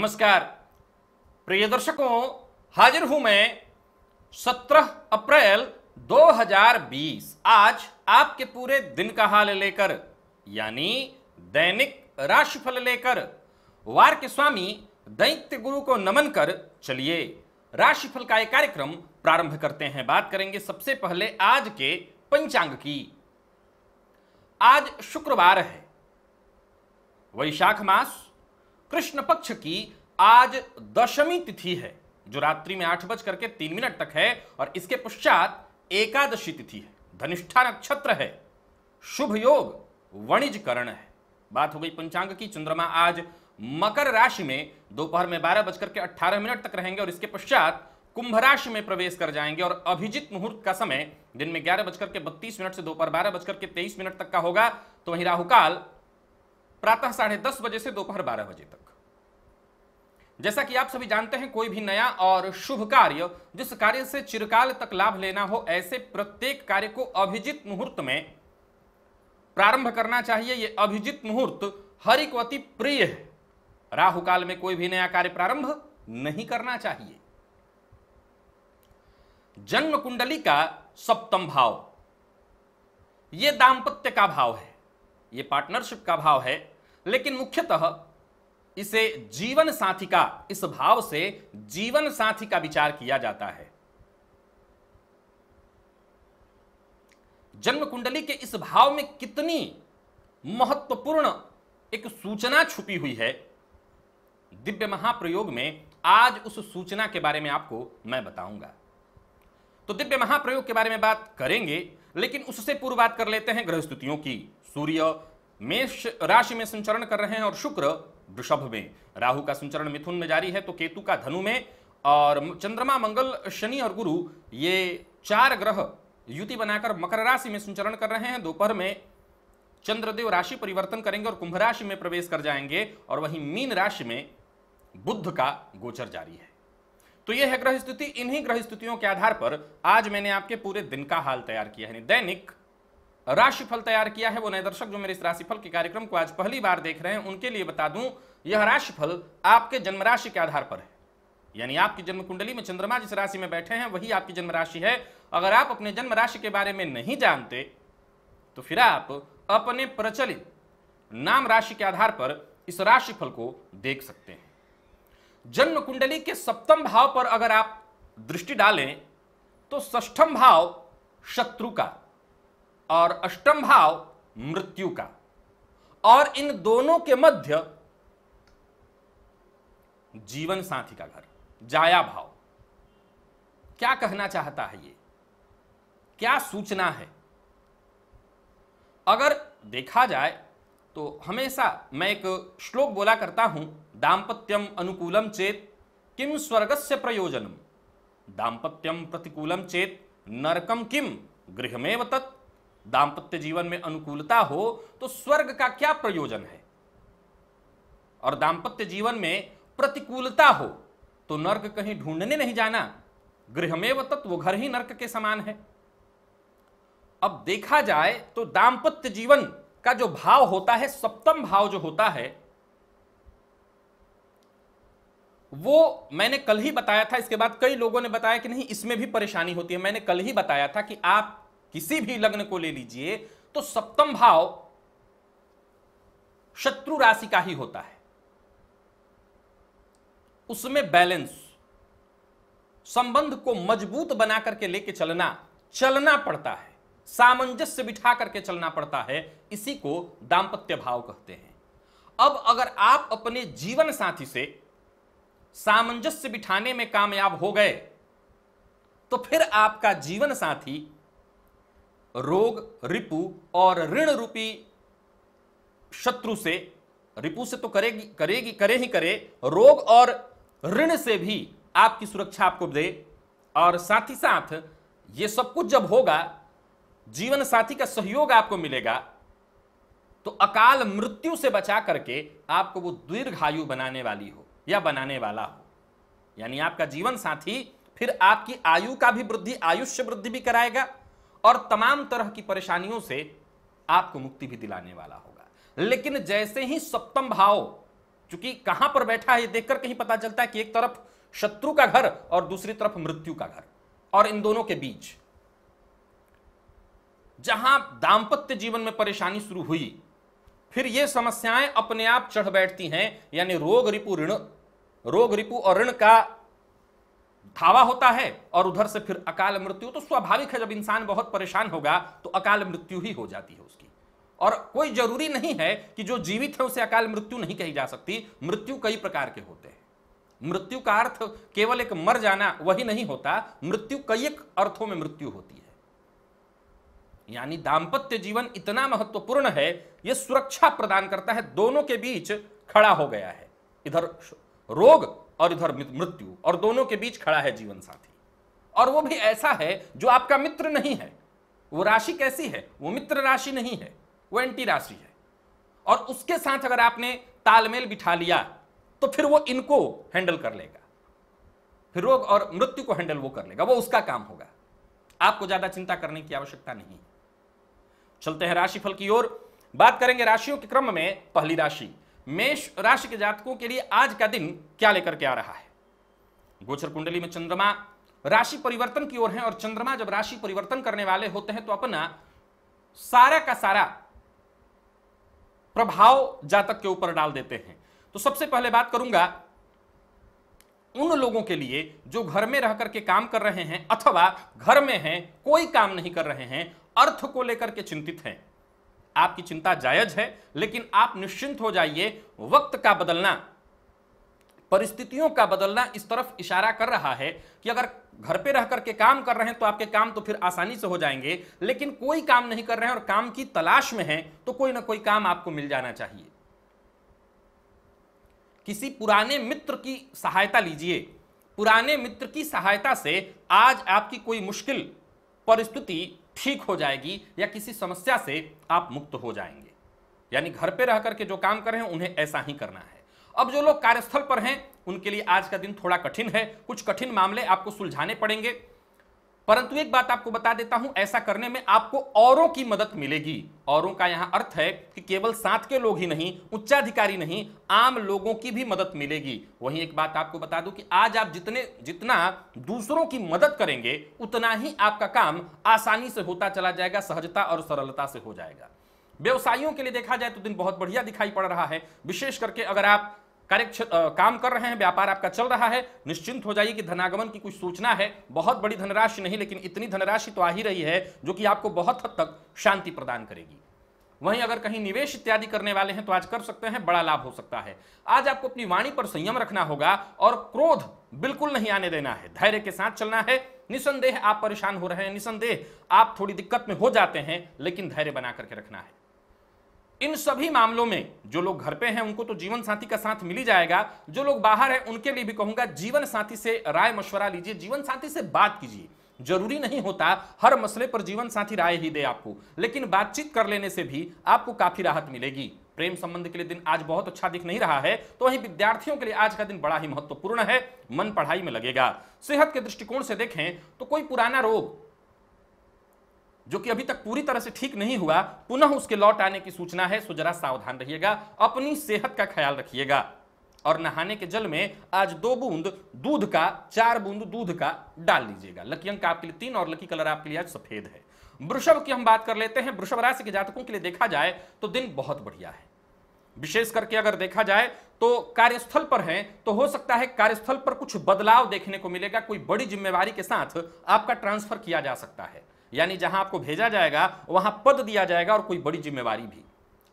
नमस्कार प्रिय दर्शकों हाजिर हूं मैं सत्रह अप्रैल 2020 आज आपके पूरे दिन का हाल लेकर यानी दैनिक राशिफल लेकर वार के स्वामी दैत्य गुरु को नमन कर चलिए राशिफल का एक कार्यक्रम प्रारंभ करते हैं बात करेंगे सबसे पहले आज के पंचांग की आज शुक्रवार है वैशाख मास कृष्ण पक्ष की आज दशमी तिथि है जो रात्रि में आठ बज करके तीन मिनट तक है और इसके पश्चात एकादशी तिथि है धनिष्ठा नक्षत्र है शुभ योग वणिजकरण है बात हो गई पंचांग की चंद्रमा आज मकर राशि में दोपहर में बारह बजकर के अट्ठारह मिनट तक रहेंगे और इसके पश्चात कुंभ राशि में प्रवेश कर जाएंगे और अभिजित मुहूर्त का समय दिन में ग्यारह बजकर के बत्तीस मिनट से दोपहर बारह बजकर के तेईस मिनट तक का होगा तो वहीं राहुकाल प्रातः साढ़े दस बजे से दोपहर बारह बजे तक जैसा कि आप सभी जानते हैं कोई भी नया और शुभ कार्य जिस कार्य से चिरकाल तक लाभ लेना हो ऐसे प्रत्येक कार्य को अभिजित मुहूर्त में प्रारंभ करना चाहिए ये अभिजित मुहूर्त हर एक अति प्रिय है राहु काल में कोई भी नया कार्य प्रारंभ नहीं करना चाहिए जन्म कुंडली का सप्तम भाव यह दाम्पत्य का भाव है यह पार्टनरशिप का भाव है लेकिन मुख्यतः इसे जीवन साथी का इस भाव से जीवन साथी का विचार किया जाता है जन्म कुंडली के इस भाव में कितनी महत्वपूर्ण एक सूचना छुपी हुई है दिव्य महाप्रयोग में आज उस सूचना के बारे में आपको मैं बताऊंगा तो दिव्य महाप्रयोग के बारे में बात करेंगे लेकिन उससे पूर्व बात कर लेते हैं ग्रह स्थितियों की सूर्य मेष राशि में संचरण कर रहे हैं और शुक्र वृषभ में राहु का संचरण मिथुन में जारी है तो केतु का धनु में और चंद्रमा मंगल शनि और गुरु ये चार ग्रह युति बनाकर मकर राशि में संचरण कर रहे हैं दोपहर में चंद्रदेव राशि परिवर्तन करेंगे और कुंभ राशि में प्रवेश कर जाएंगे और वहीं मीन राशि में बुद्ध का गोचर जारी है तो यह है ग्रह स्थिति इन्हीं ग्रह स्थितियों के आधार पर आज मैंने आपके पूरे दिन का हाल तैयार किया है दैनिक राशिफल तैयार किया है वो नए दर्शक जो मेरे इस राशिफल के कार्यक्रम को आज पहली बार देख रहे हैं उनके लिए बता दूं यह राशिफल आपके जन्म राशि के आधार पर है यानी आपकी जन्म कुंडली में चंद्रमा जिस राशि में बैठे हैं वही आपकी जन्म राशि है अगर आप अपने जन्म राशि के बारे में नहीं जानते तो फिर आप अपने प्रचलित नाम राशि के आधार पर इस राशिफल को देख सकते हैं जन्म कुंडली के सप्तम भाव पर अगर आप दृष्टि डालें तो ष्ठम भाव शत्रु का और अष्टम भाव मृत्यु का और इन दोनों के मध्य जीवन साथी का घर जाया भाव क्या कहना चाहता है ये क्या सूचना है अगर देखा जाए तो हमेशा मैं एक श्लोक बोला करता हूं दाम्पत्यम अनुकूलम चेत किम स्वर्गस्य प्रयोजनम दाम्पत्यम प्रतिकूलम चेत नरकम किम गृहमेव तत् दाम्पत्य जीवन में अनुकूलता हो तो स्वर्ग का क्या प्रयोजन है और दाम्पत्य जीवन में प्रतिकूलता हो तो नर्क कहीं ढूंढने नहीं जाना गृहमेव तत्व घर ही नर्क के समान है अब देखा जाए तो दाम्पत्य जीवन का जो भाव होता है सप्तम भाव जो होता है वो मैंने कल ही बताया था इसके बाद कई लोगों ने बताया कि नहीं इसमें भी परेशानी होती है मैंने कल ही बताया था कि आप किसी भी लग्न को ले लीजिए तो सप्तम भाव शत्रु राशि का ही होता है उसमें बैलेंस संबंध को मजबूत बना करके लेके चलना चलना पड़ता है सामंजस्य बिठा करके चलना पड़ता है इसी को दाम्पत्य भाव कहते हैं अब अगर आप अपने जीवन साथी से सामंजस्य बिठाने में कामयाब हो गए तो फिर आपका जीवन साथी रोग रिपु और ऋण रूपी शत्रु से रिपु से तो करेगी करेगी करे ही करे रोग और ऋण से भी आपकी सुरक्षा आपको दे और साथ ही साथ ये सब कुछ जब होगा जीवन साथी का सहयोग आपको मिलेगा तो अकाल मृत्यु से बचा करके आपको वो दीर्घायु बनाने वाली हो या बनाने वाला हो यानी आपका जीवन साथी फिर आपकी आयु का भी वृद्धि आयुष्य वृद्धि भी कराएगा और तमाम तरह की परेशानियों से आपको मुक्ति भी दिलाने वाला होगा लेकिन जैसे ही सप्तम भाव चूंकि कहां पर बैठा है देखकर कहीं पता चलता है कि एक तरफ शत्रु का घर और दूसरी तरफ मृत्यु का घर और इन दोनों के बीच जहां दाम्पत्य जीवन में परेशानी शुरू हुई फिर ये समस्याएं अपने आप चढ़ बैठती हैं यानी रोग रिपु ऋण रोग रिपु और ऋण का धावा होता है और उधर से फिर अकाल मृत्यु तो स्वाभाविक है जब इंसान बहुत परेशान होगा तो अकाल मृत्यु ही हो जाती है उसकी और कोई जरूरी नहीं है कि जो जीवित है उसे अकाल मृत्यु नहीं कही जा सकती मृत्यु कई प्रकार के होते हैं मृत्यु का अर्थ केवल एक मर जाना वही नहीं होता मृत्यु कई एक अर्थों में मृत्यु होती है यानी दाम्पत्य जीवन इतना महत्वपूर्ण है यह सुरक्षा प्रदान करता है दोनों के बीच खड़ा हो गया है इधर रोग और इधर मृत्यु और दोनों के बीच खड़ा है जीवन साथी और वो भी ऐसा है जो आपका मित्र नहीं है वो राशि कैसी है वो मित्र राशि नहीं है वो एंटी राशि है और उसके साथ अगर आपने तालमेल बिठा लिया तो फिर वो इनको हैंडल कर लेगा फिर रोग और मृत्यु को हैंडल वो कर लेगा वो उसका काम होगा आपको ज्यादा चिंता करने की आवश्यकता नहीं चलते हैं राशिफल की ओर बात करेंगे राशियों के क्रम में पहली राशि मेष राशि के जातकों के लिए आज का दिन क्या लेकर के आ रहा है गोचर कुंडली में चंद्रमा राशि परिवर्तन की ओर है और चंद्रमा जब राशि परिवर्तन करने वाले होते हैं तो अपना सारा का सारा प्रभाव जातक के ऊपर डाल देते हैं तो सबसे पहले बात करूंगा उन लोगों के लिए जो घर में रह करके काम कर रहे हैं अथवा घर में हैं कोई काम नहीं कर रहे हैं अर्थ को लेकर के चिंतित हैं आपकी चिंता जायज है लेकिन आप निश्चिंत हो जाइए वक्त का बदलना परिस्थितियों का बदलना इस तरफ इशारा कर रहा है कि अगर घर पे रह करके काम कर रहे हैं तो आपके काम तो फिर आसानी से हो जाएंगे लेकिन कोई काम नहीं कर रहे हैं और काम की तलाश में हैं तो कोई ना कोई काम आपको मिल जाना चाहिए किसी पुराने मित्र की सहायता लीजिए पुराने मित्र की सहायता से आज आपकी कोई मुश्किल परिस्थिति ठीक हो जाएगी या किसी समस्या से आप मुक्त हो जाएंगे यानी घर पे रह करके जो काम कर रहे हैं उन्हें ऐसा ही करना है अब जो लोग कार्यस्थल पर हैं उनके लिए आज का दिन थोड़ा कठिन है कुछ कठिन मामले आपको सुलझाने पड़ेंगे परंतु एक बात आपको बता देता हूं ऐसा करने में आपको औरों की मदद मिलेगी औरों का यहां अर्थ है कि केवल साथ के लोग ही नहीं उच्चाधिकारी नहीं आम लोगों की भी मदद मिलेगी वहीं एक बात आपको बता दूं कि आज आप जितने जितना दूसरों की मदद करेंगे उतना ही आपका काम आसानी से होता चला जाएगा सहजता और सरलता से हो जाएगा व्यवसायियों के लिए देखा जाए तो दिन बहुत बढ़िया दिखाई पड़ रहा है विशेष करके अगर आप कार्य काम कर रहे हैं व्यापार आपका चल रहा है निश्चिंत हो जाइए कि धनागमन की कुछ सूचना है बहुत बड़ी धनराशि नहीं लेकिन इतनी धनराशि तो आ ही रही है जो कि आपको बहुत हद तक शांति प्रदान करेगी वहीं अगर कहीं निवेश इत्यादि करने वाले हैं तो आज कर सकते हैं बड़ा लाभ हो सकता है आज आपको अपनी वाणी पर संयम रखना होगा और क्रोध बिल्कुल नहीं आने देना है धैर्य के साथ चलना है निसंदेह आप परेशान हो रहे हैं निसंदेह आप थोड़ी दिक्कत में हो जाते हैं लेकिन धैर्य बना करके रखना है इन सभी मामलों में जो लोग घर पे हैं उनको तो जीवन साथी का साथ मिल ही जाएगा जो लोग बाहर हैं उनके लिए भी कहूंगा जीवन साथी से राय मशवरा लीजिए जीवन साथी से बात कीजिए जरूरी नहीं होता हर मसले पर जीवन साथी राय ही दे आपको लेकिन बातचीत कर लेने से भी आपको काफी राहत मिलेगी प्रेम संबंध के लिए दिन आज बहुत अच्छा दिख नहीं रहा है तो वहीं विद्यार्थियों के लिए आज का दिन बड़ा ही महत्वपूर्ण है मन पढ़ाई में लगेगा सेहत के दृष्टिकोण से देखें तो कोई पुराना रोग जो कि अभी तक पूरी तरह से ठीक नहीं हुआ पुनः उसके लौट आने की सूचना है सो जरा सावधान रहिएगा अपनी सेहत का ख्याल रखिएगा और नहाने के जल में आज दो बूंद दूध का चार बूंद दूध का डाल लीजिएगा लकी अंक आपके लिए तीन और लकी कलर आपके लिए आज सफेद है वृषभ की हम बात कर लेते हैं वृषभ राशि के जातकों के लिए देखा जाए तो दिन बहुत बढ़िया है विशेष करके अगर देखा जाए तो कार्यस्थल पर हैं तो हो सकता है कार्यस्थल पर कुछ बदलाव देखने को मिलेगा कोई बड़ी जिम्मेवारी के साथ आपका ट्रांसफर किया जा सकता है यानी जहां आपको भेजा जाएगा वहां पद दिया जाएगा और कोई बड़ी जिम्मेवारी भी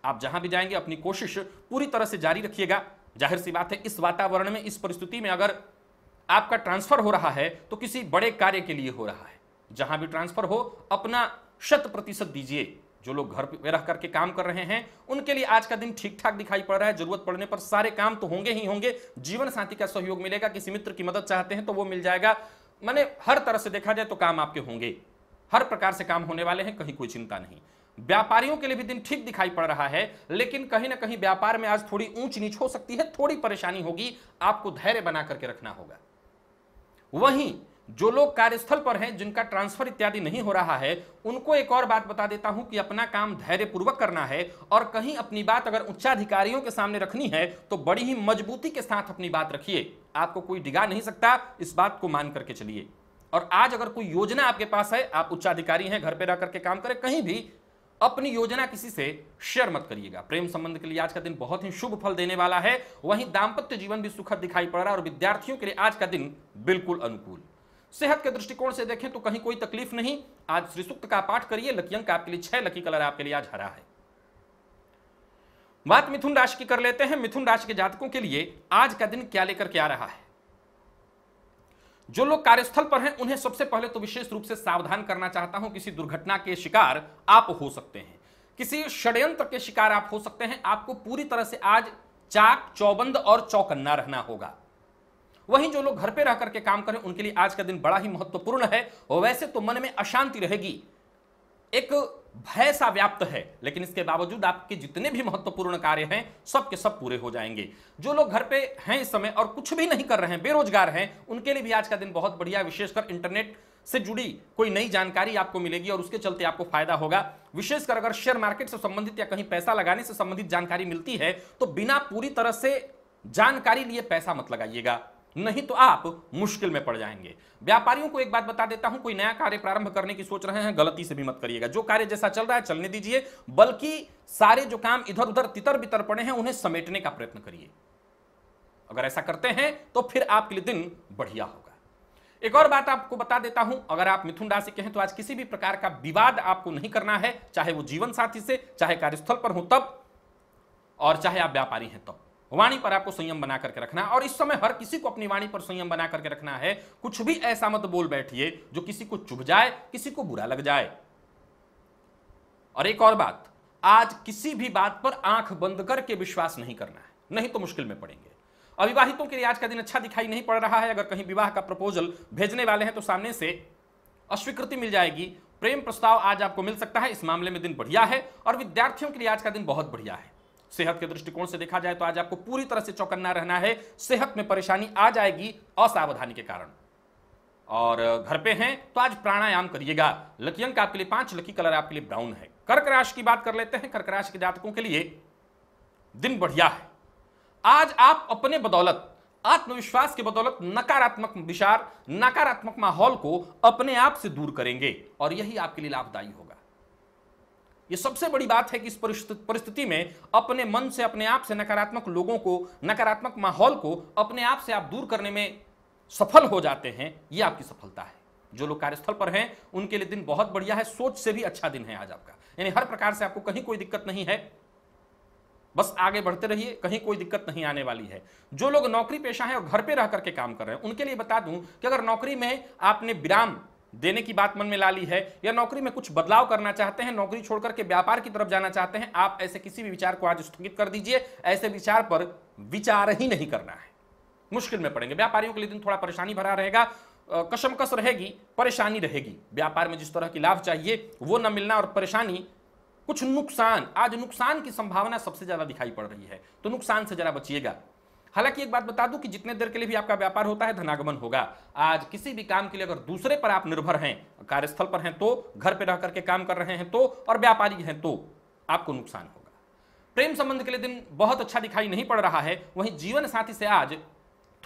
आप जहां भी जाएंगे अपनी कोशिश पूरी तरह से जारी रखिएगा जाहिर सी बात है इस वातावरण में इस परिस्थिति में अगर आपका ट्रांसफर हो रहा है तो किसी बड़े कार्य के लिए हो रहा है जहां भी ट्रांसफर हो अपना शत प्रतिशत दीजिए जो लोग घर पे रह करके काम कर रहे हैं उनके लिए आज का दिन ठीक ठाक दिखाई पड़ रहा है जरूरत पड़ने पर सारे काम तो होंगे ही होंगे जीवन साथी का सहयोग मिलेगा किसी मित्र की मदद चाहते हैं तो वो मिल जाएगा मैंने हर तरह से देखा जाए तो काम आपके होंगे हर प्रकार से काम होने वाले हैं कहीं कोई चिंता नहीं व्यापारियों के लिए भी दिन ठीक दिखाई पड़ रहा है लेकिन कहीं ना कहीं व्यापार में आज थोड़ी ऊंच नीच हो सकती है थोड़ी परेशानी होगी आपको धैर्य बना करके रखना होगा वहीं जो लोग कार्यस्थल पर हैं जिनका ट्रांसफर इत्यादि नहीं हो रहा है उनको एक और बात बता देता हूं कि अपना काम धैर्यपूर्वक करना है और कहीं अपनी बात अगर उच्चाधिकारियों के सामने रखनी है तो बड़ी ही मजबूती के साथ अपनी बात रखिए आपको कोई डिगा नहीं सकता इस बात को मान करके चलिए और आज अगर कोई योजना आपके पास है आप उच्चाधिकारी हैं घर पे रह करके काम करें कहीं भी अपनी योजना किसी से शेयर मत करिएगा प्रेम संबंध के लिए आज का दिन बहुत ही शुभ फल देने वाला है वहीं दाम्पत्य जीवन भी सुखद दिखाई पड़ रहा है और विद्यार्थियों के लिए आज का दिन बिल्कुल अनुकूल सेहत के दृष्टिकोण से देखें तो कहीं कोई तकलीफ नहीं आज श्री सुक्त का पाठ करिए लकी अंक आपके लिए छह लकी कलर आपके लिए आज हरा है बात मिथुन राशि की कर लेते हैं मिथुन राशि के जातकों के लिए आज का दिन क्या लेकर के आ रहा है जो लोग कार्यस्थल पर हैं उन्हें सबसे पहले तो विशेष रूप से सावधान करना चाहता हूं किसी दुर्घटना के शिकार आप हो सकते हैं किसी षड्यंत्र के शिकार आप हो सकते हैं आपको पूरी तरह से आज चाक चौबंद और चौकन्ना रहना होगा वहीं जो लोग घर पे रह करके काम करें उनके लिए आज का दिन बड़ा ही महत्वपूर्ण है वैसे तो मन में अशांति रहेगी एक भय सा व्याप्त है लेकिन इसके बावजूद आपके जितने भी महत्वपूर्ण कार्य हैं सब के सब पूरे हो जाएंगे जो लोग घर पे हैं इस समय और कुछ भी नहीं कर रहे हैं बेरोजगार हैं उनके लिए भी आज का दिन बहुत बढ़िया विशेषकर इंटरनेट से जुड़ी कोई नई जानकारी आपको मिलेगी और उसके चलते आपको फायदा होगा विशेषकर अगर शेयर मार्केट से संबंधित या कहीं पैसा लगाने से संबंधित जानकारी मिलती है तो बिना पूरी तरह से जानकारी लिए पैसा मत लगाइएगा नहीं तो आप मुश्किल में पड़ जाएंगे व्यापारियों को एक बात बता देता हूं कोई नया कार्य प्रारंभ करने की सोच रहे हैं गलती से भी मत करिएगा जो कार्य जैसा चल रहा है चलने दीजिए बल्कि सारे जो काम इधर उधर तितर बितर पड़े हैं उन्हें समेटने का प्रयत्न करिए अगर ऐसा करते हैं तो फिर आपके लिए दिन बढ़िया होगा एक और बात आपको बता देता हूं अगर आप मिथुन राशि के हैं तो आज किसी भी प्रकार का विवाद आपको नहीं करना है चाहे वो जीवन साथी से चाहे कार्यस्थल पर हो तब और चाहे आप व्यापारी हैं तब वाणी पर आपको संयम बना करके रखना है और इस समय हर किसी को अपनी वाणी पर संयम बना करके रखना है कुछ भी ऐसा मत बोल बैठिए जो किसी को चुभ जाए किसी को बुरा लग जाए और एक और बात आज किसी भी बात पर आंख बंद करके विश्वास नहीं करना है नहीं तो मुश्किल में पड़ेंगे अविवाहितों के लिए आज का दिन अच्छा दिखाई नहीं पड़ रहा है अगर कहीं विवाह का प्रपोजल भेजने वाले हैं तो सामने से अस्वीकृति मिल जाएगी प्रेम प्रस्ताव आज आपको मिल सकता है इस मामले में दिन बढ़िया है और विद्यार्थियों के लिए आज का दिन बहुत बढ़िया है सेहत के दृष्टिकोण से देखा जाए तो आज आपको पूरी तरह से चौकन्ना रहना है सेहत में परेशानी आ जाएगी असावधानी के कारण और घर पे हैं तो आज प्राणायाम करिएगा लकी अंक आपके लिए पांच लकी कलर आपके लिए ब्राउन है कर्क राशि की बात कर लेते हैं कर्क राशि के जातकों के लिए दिन बढ़िया है आज आप अपने बदौलत आत्मविश्वास के बदौलत नकारात्मक विचार नकारात्मक माहौल को अपने आप से दूर करेंगे और यही आपके लिए लाभदायी होगा ये सबसे बड़ी बात है कि इस परिस्थिति में अपने मन से अपने आप से नकारात्मक लोगों को नकारात्मक माहौल को अपने आप से आप दूर करने में सफल हो जाते हैं ये आपकी सफलता है जो लोग कार्यस्थल पर हैं उनके लिए दिन बहुत बढ़िया है सोच से भी अच्छा दिन है आज आपका यानी हर प्रकार से आपको कहीं कोई दिक्कत नहीं है बस आगे बढ़ते रहिए कहीं कोई दिक्कत नहीं आने वाली है जो लोग नौकरी पेशा है और घर पे रह करके काम कर रहे हैं उनके लिए बता दूं कि अगर नौकरी में आपने विराम देने की बात मन में ला ली है या नौकरी में कुछ बदलाव करना चाहते हैं नौकरी छोड़कर के व्यापार की तरफ जाना चाहते हैं आप ऐसे किसी भी विचार को आज स्थगित कर दीजिए ऐसे विचार पर विचार ही नहीं करना है मुश्किल में पड़ेंगे व्यापारियों के लिए दिन थोड़ा परेशानी भरा रहेगा कशमकश रहेगी परेशानी रहेगी व्यापार में जिस तरह की लाभ चाहिए वो न मिलना और परेशानी कुछ नुकसान आज नुकसान की संभावना सबसे ज्यादा दिखाई पड़ रही है तो नुकसान से जरा बचिएगा हालांकि एक बात बता दूं कि जितने देर के लिए भी आपका व्यापार होता है धनागमन होगा आज किसी भी काम के लिए अगर दूसरे पर आप निर्भर हैं कार्यस्थल पर हैं तो घर पर रह करके काम कर रहे हैं तो और व्यापारी हैं तो आपको नुकसान होगा प्रेम संबंध के लिए दिन बहुत अच्छा दिखाई नहीं पड़ रहा है वहीं जीवन साथी से आज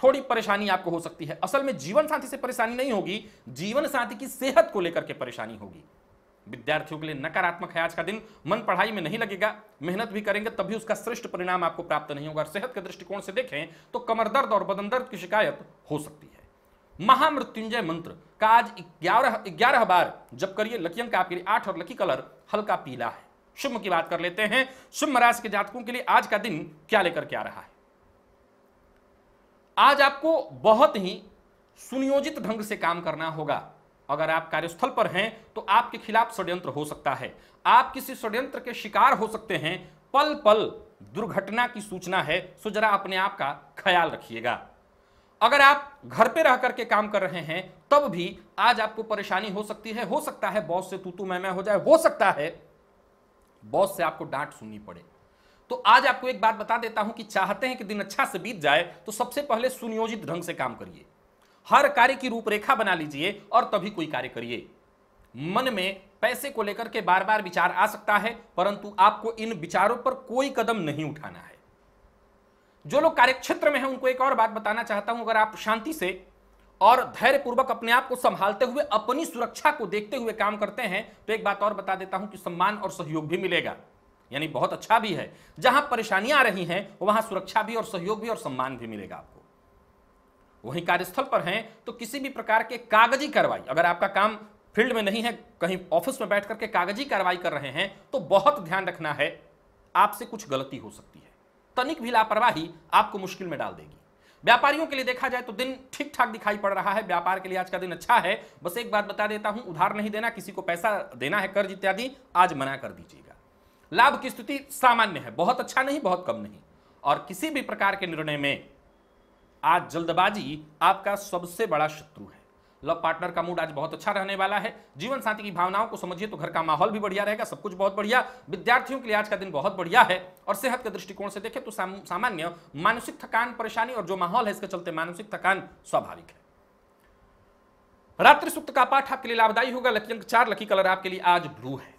थोड़ी परेशानी आपको हो सकती है असल में जीवन साथी से परेशानी नहीं होगी जीवन साथी की सेहत को लेकर के परेशानी होगी विद्यार्थियों के लिए नकारात्मक है आज का दिन मन पढ़ाई में नहीं लगेगा मेहनत भी करेंगे तभी उसका श्रेष्ठ परिणाम आपको प्राप्त नहीं होगा सेहत के दृष्टिकोण से देखें तो कमर दर्द और बदन दर्द की शिकायत हो सकती है महामृत्युंजय मंत्र का आज ग्यारह ग्यारह बार जब करिए लकी अंक आपके लिए आठ और लकी कलर हल्का पीला है शुभ की बात कर लेते हैं शुभ राशि के जातकों के लिए आज का दिन क्या लेकर के आ रहा है आज आपको बहुत ही सुनियोजित ढंग से काम करना होगा अगर आप कार्यस्थल पर हैं तो आपके खिलाफ षड्यंत्र हो सकता है आप किसी षड्यंत्र के शिकार हो सकते हैं पल पल दुर्घटना की सूचना है सो जरा अपने आप का ख्याल रखिएगा अगर आप घर पे रह करके काम कर रहे हैं तब भी आज आपको परेशानी हो सकती है हो सकता है बॉस से तू तू मैं मैं हो जाए हो सकता है बॉस से आपको डांट सुननी पड़े तो आज आपको एक बात बता देता हूं कि चाहते हैं कि दिन अच्छा से बीत जाए तो सबसे पहले सुनियोजित ढंग से काम करिए हर कार्य की रूपरेखा बना लीजिए और तभी कोई कार्य करिए मन में पैसे को लेकर के बार बार विचार आ सकता है परंतु आपको इन विचारों पर कोई कदम नहीं उठाना है जो लोग कार्यक्षेत्र में हैं उनको एक और बात बताना चाहता हूं अगर आप शांति से और धैर्यपूर्वक अपने आप को संभालते हुए अपनी सुरक्षा को देखते हुए काम करते हैं तो एक बात और बता देता हूं कि सम्मान और सहयोग भी मिलेगा यानी बहुत अच्छा भी है जहां परेशानियां आ रही हैं वहां सुरक्षा भी और सहयोग भी और सम्मान भी मिलेगा आपको वहीं कार्यस्थल पर हैं तो किसी भी प्रकार के कागजी कार्रवाई अगर आपका काम फील्ड में नहीं है कहीं ऑफिस में बैठ करके कागजी कार्रवाई कर रहे हैं तो बहुत ध्यान रखना है आपसे कुछ गलती हो सकती है तनिक भी लापरवाही आपको मुश्किल में डाल देगी व्यापारियों के लिए देखा जाए तो दिन ठीक ठाक दिखाई पड़ रहा है व्यापार के लिए आज का दिन अच्छा है बस एक बात बता देता हूं उधार नहीं देना किसी को पैसा देना है कर्ज इत्यादि आज मना कर दीजिएगा लाभ की स्थिति सामान्य है बहुत अच्छा नहीं बहुत कम नहीं और किसी भी प्रकार के निर्णय में आज जल्दबाजी आपका सबसे बड़ा शत्रु है लव पार्टनर का मूड आज बहुत अच्छा रहने वाला है जीवन साथी की भावनाओं को समझिए तो घर का माहौल भी बढ़िया रहेगा सब कुछ बहुत बढ़िया विद्यार्थियों के लिए आज का दिन बहुत बढ़िया है और सेहत के दृष्टिकोण से देखें तो सामान्य मानसिक थकान परेशानी और जो माहौल है इसके चलते मानसिक थकान स्वाभाविक है रात्रि सुक्त का पाठ आपके लिए लाभदायी होगा लकी अंक चार लकी कलर आपके लिए आज ब्लू है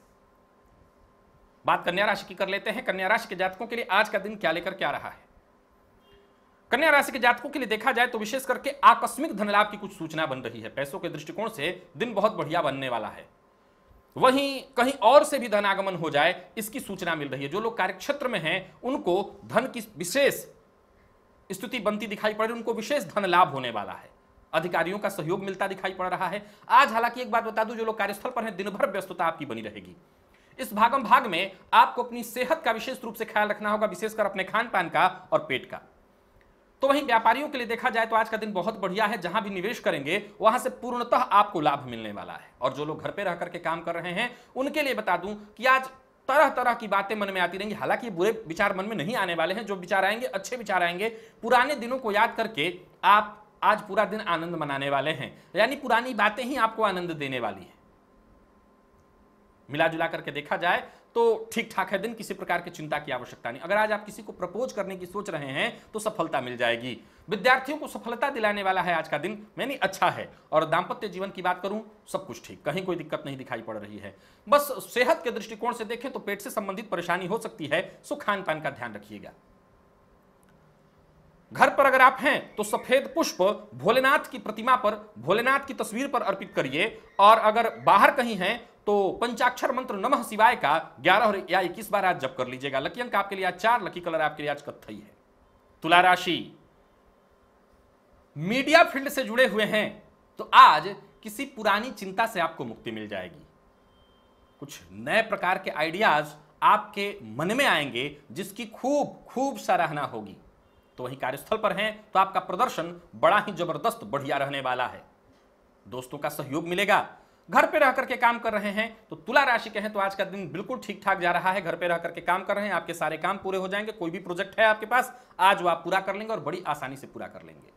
बात कन्या राशि की कर लेते हैं कन्या राशि के जातकों के लिए आज का दिन क्या लेकर क्या रहा है कन्या राशि के जातकों के लिए देखा जाए तो विशेष करके आकस्मिक धन लाभ की कुछ सूचना बन रही है पैसों के दृष्टिकोण से दिन बहुत बढ़िया बनने वाला है वहीं कहीं और से भी धनागमन हो जाए इसकी सूचना मिल रही है जो लोग कार्यक्षेत्र में हैं उनको धन की विशेष स्थिति बनती दिखाई पड़ रही है उनको विशेष धन लाभ होने वाला है अधिकारियों का सहयोग मिलता दिखाई पड़ रहा है आज हालांकि एक बात बता दूं जो लोग कार्यस्थल पर हैं दिन भर व्यस्तता आपकी बनी रहेगी इस भागम भाग में आपको अपनी सेहत का विशेष रूप से ख्याल रखना होगा विशेषकर अपने खान पान का और पेट का तो वहीं व्यापारियों के लिए देखा जाए तो आज का दिन बहुत बढ़िया है जहां भी निवेश करेंगे वहां से पूर्णतः आपको लाभ मिलने वाला है और जो लोग घर पे रह करके काम कर रहे हैं उनके लिए बता दूं कि आज तरह तरह की बातें मन में आती रहेंगी हालांकि बुरे विचार मन में नहीं आने वाले हैं जो विचार आएंगे अच्छे विचार आएंगे पुराने दिनों को याद करके आप आज पूरा दिन आनंद मनाने वाले हैं यानी पुरानी बातें ही आपको आनंद देने वाली है मिला जुला करके देखा जाए तो ठीक ठाक है दिन किसी प्रकार की चिंता की आवश्यकता नहीं अगर आज आप किसी को प्रपोज करने की सोच रहे हैं तो सफलता मिल जाएगी विद्यार्थियों को सफलता दिलाने वाला है आज का दिन मैंने अच्छा है और दाम्पत्य जीवन की बात करूं सब कुछ ठीक कहीं कोई दिक्कत नहीं दिखाई पड़ रही है बस सेहत के दृष्टिकोण से देखें तो पेट से संबंधित परेशानी हो सकती है सो खान पान का ध्यान रखिएगा घर पर अगर आप हैं तो सफेद पुष्प भोलेनाथ की प्रतिमा पर भोलेनाथ की तस्वीर पर अर्पित करिए और अगर बाहर कहीं हैं तो पंचाक्षर मंत्र नमः शिवाय का ग्यारह और या इक्कीस बार आज जप कर लीजिएगा लकी अंक आपके लिए आज चार लकी कलर आपके लिए आज कथई है तुला राशि मीडिया फील्ड से जुड़े हुए हैं तो आज किसी पुरानी चिंता से आपको मुक्ति मिल जाएगी कुछ नए प्रकार के आइडियाज आपके मन में आएंगे जिसकी खूब खूब सराहना होगी तो वहीं कार्यस्थल पर हैं तो आपका प्रदर्शन बड़ा ही जबरदस्त बढ़िया रहने वाला है दोस्तों का सहयोग मिलेगा घर पे रह करके काम कर रहे हैं तो तुला राशि के हैं तो आज का दिन बिल्कुल ठीक ठाक जा रहा है घर पे रह करके काम कर रहे हैं आपके सारे काम पूरे हो जाएंगे कोई भी प्रोजेक्ट है आपके पास आज वो आप पूरा कर लेंगे और बड़ी आसानी से पूरा कर लेंगे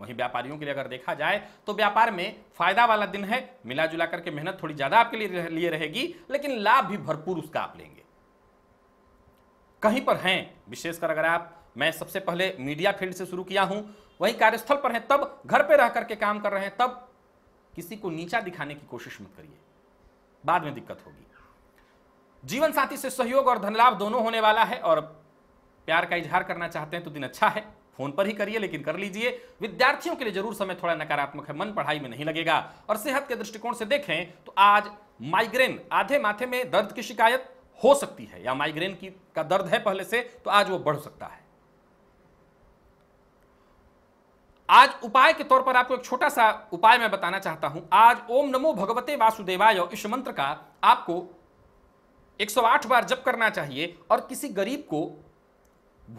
वहीं व्यापारियों के लिए अगर देखा जाए तो व्यापार में फायदा वाला दिन है मिला जुला करके मेहनत थोड़ी ज्यादा आपके लिए लिए रहेगी लेकिन लाभ भी भरपूर उसका आप लेंगे कहीं पर हैं विशेषकर अगर आप मैं सबसे पहले मीडिया फील्ड से शुरू किया हूं वहीं कार्यस्थल पर हैं तब घर पे रह करके काम कर रहे हैं तब किसी को नीचा दिखाने की कोशिश मत करिए बाद में दिक्कत होगी जीवन साथी से सहयोग और धनलाभ दोनों होने वाला है और प्यार का इजहार करना चाहते हैं तो दिन अच्छा है फोन पर ही करिए लेकिन कर लीजिए विद्यार्थियों के लिए जरूर समय थोड़ा नकारात्मक है मन पढ़ाई में नहीं लगेगा और सेहत के दृष्टिकोण से देखें तो आज माइग्रेन आधे माथे में दर्द की शिकायत हो सकती है या माइग्रेन की का दर्द है पहले से तो आज वो बढ़ सकता है आज उपाय के तौर पर आपको एक छोटा सा उपाय मैं बताना चाहता हूं आज ओम नमो भगवते वासुदेवाय इस मंत्र का आपको 108 बार जप करना चाहिए और किसी गरीब को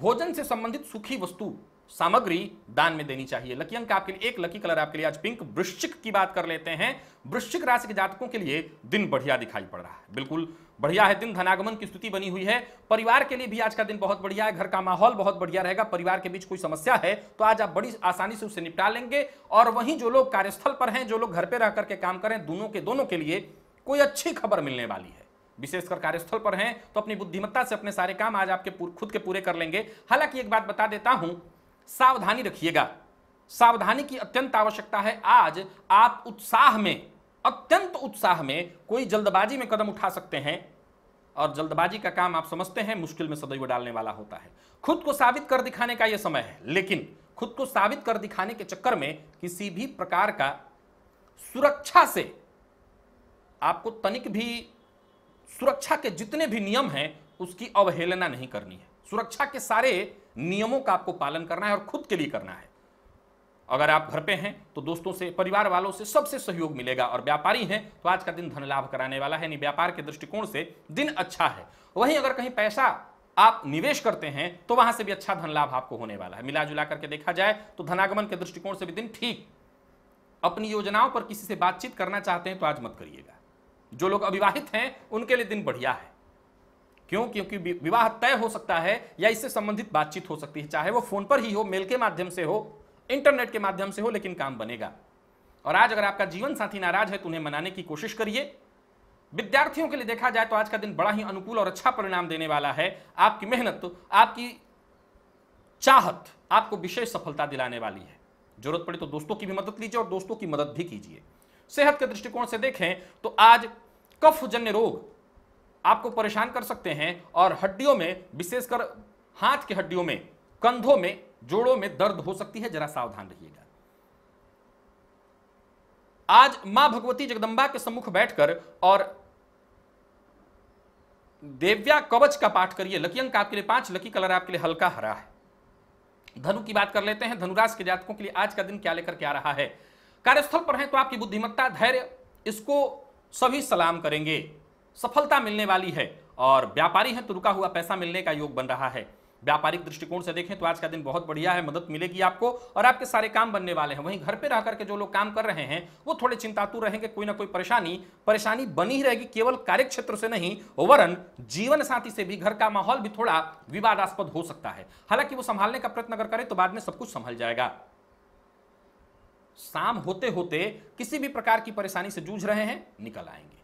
भोजन से संबंधित सुखी वस्तु सामग्री दान में देनी चाहिए लकी अंक आपके लिए एक लकी कलर आपके लिए आज पिंक वृश्चिक की बात कर लेते हैं वृश्चिक राशि के जातकों के लिए दिन बढ़िया दिखाई पड़ रहा है बिल्कुल बढ़िया है दिन धनागमन की स्थिति बनी हुई है परिवार के लिए भी आज का दिन बहुत बढ़िया है घर का माहौल बहुत बढ़िया रहेगा परिवार के बीच कोई समस्या है तो आज आप बड़ी आसानी से उसे निपटा लेंगे और वहीं जो लोग कार्यस्थल पर हैं जो लोग घर पर रह करके काम करें दोनों के दोनों के लिए कोई अच्छी खबर मिलने वाली है विशेषकर कार्यस्थल पर हैं तो अपनी बुद्धिमत्ता से अपने सारे काम आज आपके खुद के पूरे कर लेंगे हालांकि एक बात बता देता हूं सावधानी रखिएगा सावधानी की अत्यंत आवश्यकता है आज आप उत्साह में अत्यंत उत्साह में कोई जल्दबाजी में कदम उठा सकते हैं और जल्दबाजी का काम आप समझते हैं मुश्किल में सदैव डालने वाला होता है खुद को साबित कर दिखाने का यह समय है लेकिन खुद को साबित कर दिखाने के चक्कर में किसी भी प्रकार का सुरक्षा से आपको तनिक भी सुरक्षा के जितने भी नियम हैं उसकी अवहेलना नहीं करनी है सुरक्षा के सारे नियमों का आपको पालन करना है और खुद के लिए करना है अगर आप घर पे हैं तो दोस्तों से परिवार वालों से सबसे सहयोग मिलेगा और व्यापारी हैं तो आज का दिन धन लाभ कराने वाला है यानी व्यापार के दृष्टिकोण से दिन अच्छा है वहीं अगर कहीं पैसा आप निवेश करते हैं तो वहां से भी अच्छा धन लाभ आपको होने वाला है मिला जुला करके देखा जाए तो धनागमन के दृष्टिकोण से भी दिन ठीक अपनी योजनाओं पर किसी से बातचीत करना चाहते हैं तो आज मत करिएगा जो लोग अविवाहित हैं उनके लिए दिन बढ़िया है क्यों क्योंकि विवाह तय हो सकता है या इससे संबंधित बातचीत हो सकती है चाहे वो फोन पर ही हो मेल के माध्यम से हो इंटरनेट के माध्यम से हो लेकिन काम बनेगा और आज अगर आपका जीवन साथी नाराज है तो उन्हें मनाने की कोशिश करिए विद्यार्थियों के लिए देखा जाए तो आज का दिन बड़ा ही अनुकूल और अच्छा परिणाम देने वाला है आपकी मेहनत तो आपकी चाहत आपको विशेष सफलता दिलाने वाली है जरूरत पड़े तो दोस्तों की भी मदद लीजिए और दोस्तों की मदद भी कीजिए सेहत के दृष्टिकोण से देखें तो आज कफ जन्य रोग आपको परेशान कर सकते हैं और हड्डियों में विशेषकर हाथ की हड्डियों में कंधों में जोड़ों में दर्द हो सकती है जरा सावधान रहिएगा आज मां भगवती जगदम्बा के सम्मुख बैठकर और देव्या कवच का पाठ करिए लकी अंक आपके लिए पांच लकी कलर आपके लिए हल्का हरा है धनु की बात कर लेते हैं धनुराश के जातकों के लिए आज का दिन क्या लेकर क्या रहा है कार्यस्थल पर है तो आपकी बुद्धिमत्ता धैर्य इसको सभी सलाम करेंगे सफलता मिलने वाली है और व्यापारी हैं तो रुका हुआ पैसा मिलने का योग बन रहा है व्यापारिक दृष्टिकोण से देखें तो आज का दिन बहुत बढ़िया है मदद मिलेगी आपको और आपके सारे काम बनने वाले हैं वहीं घर पे रह करके जो लोग काम कर रहे हैं वो थोड़े चिंतातुर रहेंगे कोई ना कोई परेशानी परेशानी बनी ही रहेगी केवल कार्यक्षेत्र से नहीं वरन जीवन साथी से भी घर का माहौल भी थोड़ा विवादास्पद हो सकता है हालांकि वो संभालने का प्रयत्न अगर करें तो बाद में सब कुछ संभल जाएगा शाम होते होते किसी भी प्रकार की परेशानी से जूझ रहे हैं निकल आएंगे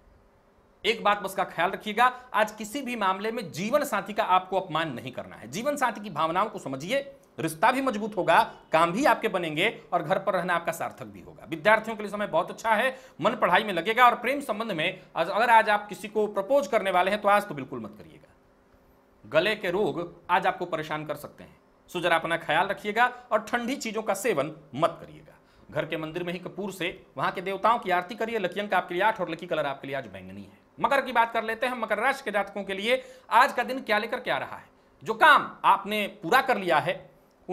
एक बात बस का ख्याल रखिएगा आज किसी भी मामले में जीवन साथी का आपको अपमान नहीं करना है जीवन साथी की भावनाओं को समझिए रिश्ता भी मजबूत होगा काम भी आपके बनेंगे और घर पर रहना आपका सार्थक भी होगा विद्यार्थियों के लिए समय बहुत अच्छा है मन पढ़ाई में लगेगा और प्रेम संबंध में अगर आज आप किसी को प्रपोज करने वाले हैं तो आज तो बिल्कुल मत करिएगा गले के रोग आज आपको परेशान कर सकते हैं सुजरा अपना ख्याल रखिएगा और ठंडी चीजों का सेवन मत करिएगा घर के मंदिर में ही कपूर से वहां के देवताओं की आरती करिए लकी अंक आपके लिए आठ और लकी कलर आपके लिए आज बैंगनी है मकर की बात कर लेते हैं मकर राशि के जातकों के लिए आज का दिन क्या लेकर क्या रहा है जो काम आपने पूरा कर लिया है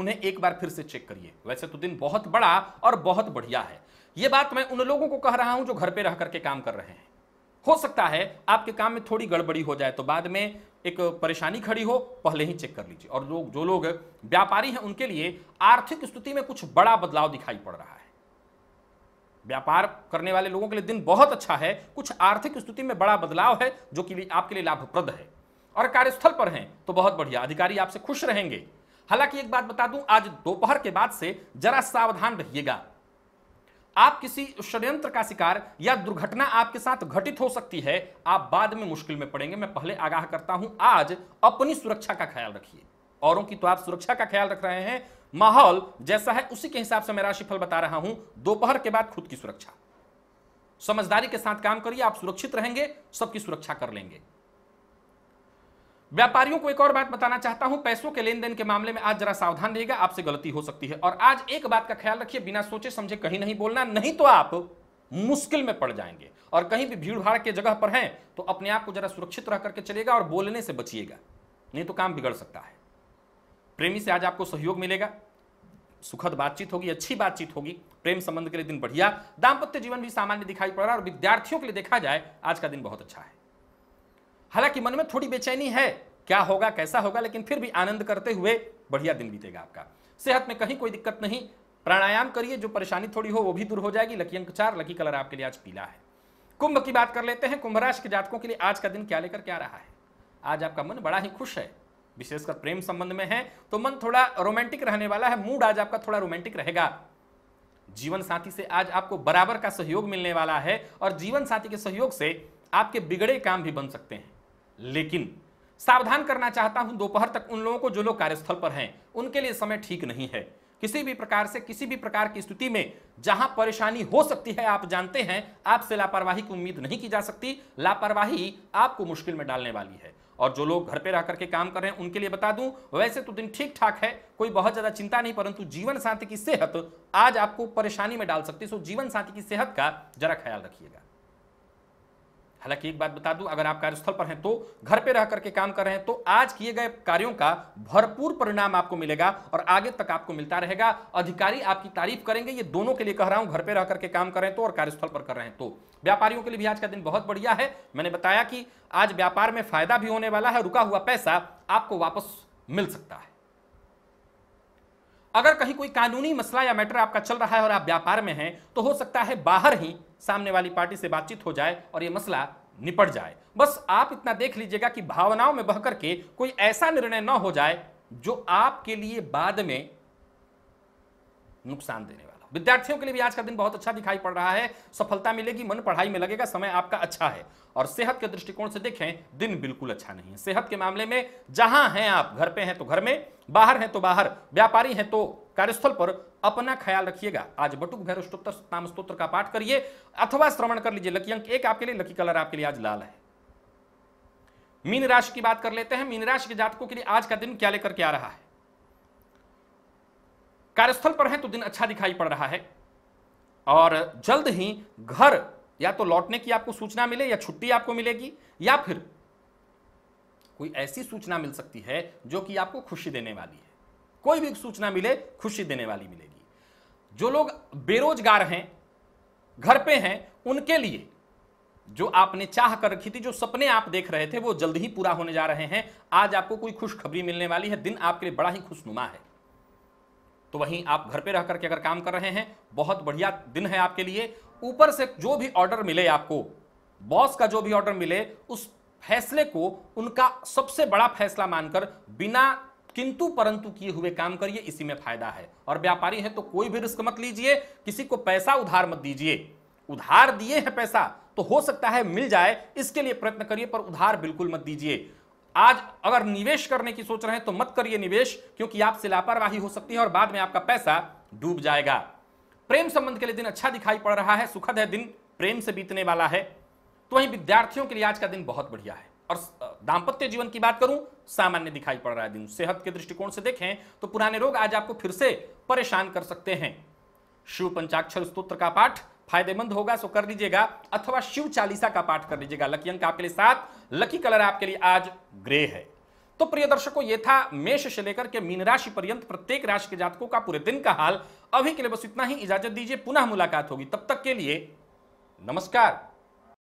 उन्हें एक बार फिर से चेक करिए वैसे तो दिन बहुत बड़ा और बहुत बढ़िया है ये बात मैं उन लोगों को कह रहा हूं जो घर पे रह करके काम कर रहे हैं हो सकता है आपके काम में थोड़ी गड़बड़ी हो जाए तो बाद में एक परेशानी खड़ी हो पहले ही चेक कर लीजिए और जो लोग व्यापारी हैं उनके लिए आर्थिक स्थिति में कुछ बड़ा बदलाव दिखाई पड़ रहा है व्यापार करने वाले लोगों के लिए दिन बहुत अच्छा है कुछ आर्थिक स्थिति में बड़ा बदलाव है जो कि आपके लिए लाभप्रद है और कार्यस्थल पर हैं तो बहुत बढ़िया अधिकारी आपसे खुश रहेंगे हालांकि एक बात बता दूं आज दोपहर के बाद से जरा सावधान रहिएगा आप किसी षड्यंत्र का शिकार या दुर्घटना आपके साथ घटित हो सकती है आप बाद में मुश्किल में पड़ेंगे मैं पहले आगाह करता हूं आज अपनी सुरक्षा का ख्याल रखिए औरों की तो आप सुरक्षा का ख्याल रख रहे हैं माहौल जैसा है उसी के हिसाब से मैं राशिफल बता रहा हूं दोपहर के बाद खुद की सुरक्षा समझदारी के साथ काम करिए आप सुरक्षित रहेंगे सबकी सुरक्षा कर लेंगे व्यापारियों को एक और बात बताना चाहता हूं पैसों के लेन देन के मामले में आज जरा सावधान रहेगा आपसे गलती हो सकती है और आज एक बात का ख्याल रखिए बिना सोचे समझे कहीं नहीं बोलना नहीं तो आप मुश्किल में पड़ जाएंगे और कहीं भी भीड़ भाड़ के जगह पर हैं तो अपने आप को जरा सुरक्षित रह करके चलेगा और बोलने से बचिएगा नहीं तो काम बिगड़ सकता है प्रेमी से आज आपको सहयोग मिलेगा सुखद बातचीत होगी अच्छी बातचीत होगी प्रेम संबंध के लिए दिन बढ़िया दाम्पत्य जीवन भी सामान्य दिखाई पड़ रहा है और विद्यार्थियों के लिए देखा जाए आज का दिन बहुत अच्छा है हालांकि मन में थोड़ी बेचैनी है क्या होगा कैसा होगा लेकिन फिर भी आनंद करते हुए बढ़िया दिन बीतेगा आपका सेहत में कहीं कोई दिक्कत नहीं प्राणायाम करिए जो परेशानी थोड़ी हो वो भी दूर हो जाएगी लकी अंक चार लकी कलर आपके लिए आज पीला है कुंभ की बात कर लेते हैं कुंभ राशि के जातकों के लिए आज का दिन क्या लेकर क्या रहा है आज आपका मन बड़ा ही खुश है विशेषकर प्रेम संबंध में है तो मन थोड़ा रोमांटिक रहने वाला है मूड आज आपका थोड़ा रोमांटिक रहेगा जीवन साथी से आज आपको बराबर का सहयोग मिलने वाला है और जीवन साथी के सहयोग से आपके बिगड़े काम भी बन सकते हैं लेकिन सावधान करना चाहता हूं दोपहर तक उन लोगों को जो लोग कार्यस्थल पर हैं उनके लिए समय ठीक नहीं है किसी भी प्रकार से किसी भी प्रकार की स्थिति में जहां परेशानी हो सकती है आप जानते हैं आपसे लापरवाही की उम्मीद नहीं की जा सकती लापरवाही आपको मुश्किल में डालने वाली है और जो लोग घर पे रह करके काम कर रहे हैं उनके लिए बता दूं वैसे तो दिन ठीक ठाक है कोई बहुत ज़्यादा चिंता नहीं परंतु जीवन साथी की सेहत आज आपको परेशानी में डाल सकती है सो जीवन साथी की सेहत का जरा ख्याल रखिएगा हालांकि एक बात बता दूं अगर आप कार्यस्थल पर हैं तो घर पे रह करके काम कर रहे हैं तो आज किए गए कार्यों का भरपूर परिणाम आपको मिलेगा और आगे तक आपको मिलता रहेगा अधिकारी आपकी तारीफ करेंगे ये दोनों के लिए कह रहा हूं घर पे रह करके काम कर रहे हैं तो और कार्यस्थल पर कर रहे हैं तो व्यापारियों के लिए भी आज का दिन बहुत बढ़िया है मैंने बताया कि आज व्यापार में फायदा भी होने वाला है रुका हुआ पैसा आपको वापस मिल सकता है अगर कहीं कोई कानूनी मसला या मैटर आपका चल रहा है और आप व्यापार में हैं तो हो सकता है बाहर ही सामने वाली पार्टी से बातचीत हो जाए और ये मसला निपट जाए बस आप इतना देख लीजिएगा कि भावनाओं में बह करके कोई ऐसा निर्णय ना हो जाए जो आपके लिए बाद में नुकसान देने वाला विद्यार्थियों के लिए भी आज का दिन बहुत अच्छा दिखाई पड़ रहा है सफलता मिलेगी मन पढ़ाई में लगेगा समय आपका अच्छा है और सेहत के दृष्टिकोण से देखें दिन बिल्कुल अच्छा नहीं है सेहत के मामले में जहां हैं आप घर पे हैं तो घर में बाहर हैं तो बाहर व्यापारी हैं तो कार्यस्थल पर अपना ख्याल रखिएगा आज बटुक घर स्तोत्र नाम स्त्रोत्र का पाठ करिए अथवा श्रवण कर लीजिए लकी अंक एक आपके लिए लकी कलर आपके लिए आज लाल है मीन राशि की बात कर लेते हैं मीन राशि के जातकों के लिए आज का दिन क्या लेकर के आ रहा है कार्यस्थल पर है तो दिन अच्छा दिखाई पड़ रहा है और जल्द ही घर या तो लौटने की आपको सूचना मिले या छुट्टी आपको मिलेगी या फिर कोई ऐसी सूचना मिल सकती है जो कि आपको खुशी देने वाली है कोई भी सूचना मिले खुशी देने वाली मिलेगी जो लोग बेरोजगार हैं घर पे हैं उनके लिए जो आपने चाह कर रखी थी जो सपने आप देख रहे थे वो जल्द ही पूरा होने जा रहे हैं आज आपको कोई खुशखबरी मिलने वाली है दिन आपके लिए बड़ा ही खुशनुमा है तो वहीं आप घर पे रह करके अगर काम कर रहे हैं बहुत बढ़िया दिन है आपके लिए ऊपर से जो भी ऑर्डर मिले आपको बॉस का जो भी ऑर्डर मिले उस फैसले को उनका सबसे बड़ा फैसला मानकर बिना किंतु परंतु किए हुए काम करिए इसी में फायदा है और व्यापारी है तो कोई भी रिस्क मत लीजिए किसी को पैसा उधार मत दीजिए उधार दिए हैं पैसा तो हो सकता है मिल जाए इसके लिए प्रयत्न करिए पर उधार बिल्कुल मत दीजिए आज अगर निवेश करने की सोच रहे हैं तो मत करिए निवेश क्योंकि आपसे लापरवाही हो सकती है और बाद में आपका पैसा डूब जाएगा प्रेम संबंध के लिए दिन अच्छा दिखाई पड़ रहा है सुखद है दिन प्रेम से बीतने वाला है तो वहीं विद्यार्थियों के लिए आज का दिन बहुत बढ़िया है और दाम्पत्य जीवन की बात करूं सामान्य दिखाई पड़ रहा है दिन सेहत के दृष्टिकोण से देखें तो पुराने रोग आज आपको फिर से परेशान कर सकते हैं शिव पंचाक्षर स्त्रोत्र का पाठ फायदेमंद होगा सो कर लीजिएगा अथवा शिव चालीसा का पाठ कर लीजिएगा लकी अंक आपके लिए सात लकी कलर आपके लिए आज ग्रे है तो प्रिय दर्शकों ये था मेष से लेकर के मीन राशि पर्यंत प्रत्येक राशि के जातकों का पूरे दिन का हाल अभी के लिए बस इतना ही इजाजत दीजिए पुनः मुलाकात होगी तब तक के लिए नमस्कार